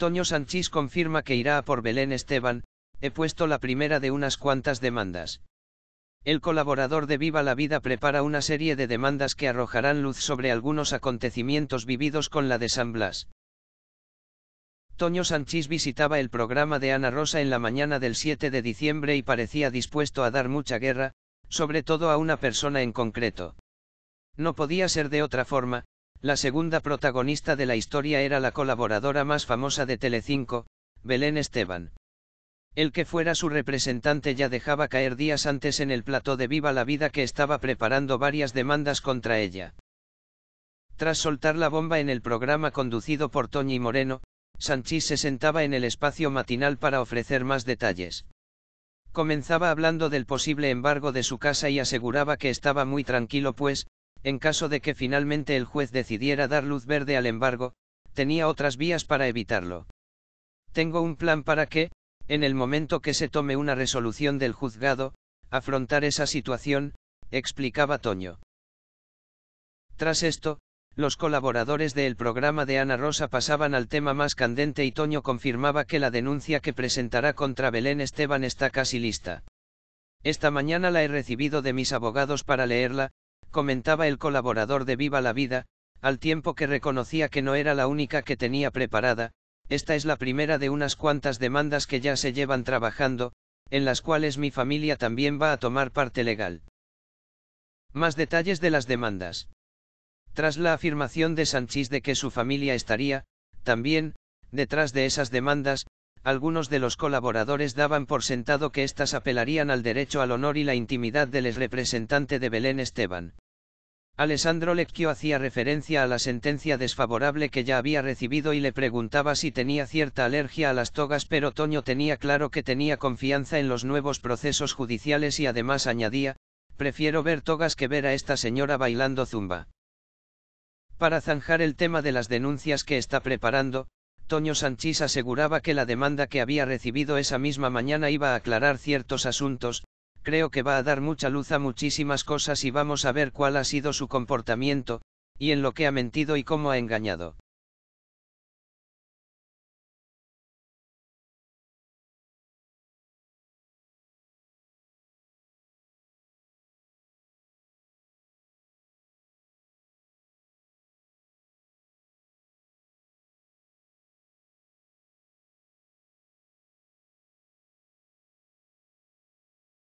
Toño Sanchís confirma que irá a por Belén Esteban, he puesto la primera de unas cuantas demandas. El colaborador de Viva la Vida prepara una serie de demandas que arrojarán luz sobre algunos acontecimientos vividos con la de San Blas. Toño Sanchís visitaba el programa de Ana Rosa en la mañana del 7 de diciembre y parecía dispuesto a dar mucha guerra, sobre todo a una persona en concreto. No podía ser de otra forma, la segunda protagonista de la historia era la colaboradora más famosa de Telecinco, Belén Esteban. El que fuera su representante ya dejaba caer días antes en el plató de Viva la Vida que estaba preparando varias demandas contra ella. Tras soltar la bomba en el programa conducido por Toñi Moreno, Sanchís se sentaba en el espacio matinal para ofrecer más detalles. Comenzaba hablando del posible embargo de su casa y aseguraba que estaba muy tranquilo pues, en caso de que finalmente el juez decidiera dar luz verde al embargo, tenía otras vías para evitarlo. Tengo un plan para que, en el momento que se tome una resolución del juzgado, afrontar esa situación, explicaba Toño. Tras esto, los colaboradores del programa de Ana Rosa pasaban al tema más candente y Toño confirmaba que la denuncia que presentará contra Belén Esteban está casi lista. Esta mañana la he recibido de mis abogados para leerla, comentaba el colaborador de Viva la Vida, al tiempo que reconocía que no era la única que tenía preparada, esta es la primera de unas cuantas demandas que ya se llevan trabajando, en las cuales mi familia también va a tomar parte legal. Más detalles de las demandas. Tras la afirmación de Sanchís de que su familia estaría, también, detrás de esas demandas, algunos de los colaboradores daban por sentado que éstas apelarían al derecho al honor y la intimidad del ex representante de Belén Esteban. Alessandro Lecchio hacía referencia a la sentencia desfavorable que ya había recibido y le preguntaba si tenía cierta alergia a las togas, pero Toño tenía claro que tenía confianza en los nuevos procesos judiciales y además añadía, prefiero ver togas que ver a esta señora bailando zumba. Para zanjar el tema de las denuncias que está preparando, Toño Sanchís aseguraba que la demanda que había recibido esa misma mañana iba a aclarar ciertos asuntos, creo que va a dar mucha luz a muchísimas cosas y vamos a ver cuál ha sido su comportamiento, y en lo que ha mentido y cómo ha engañado.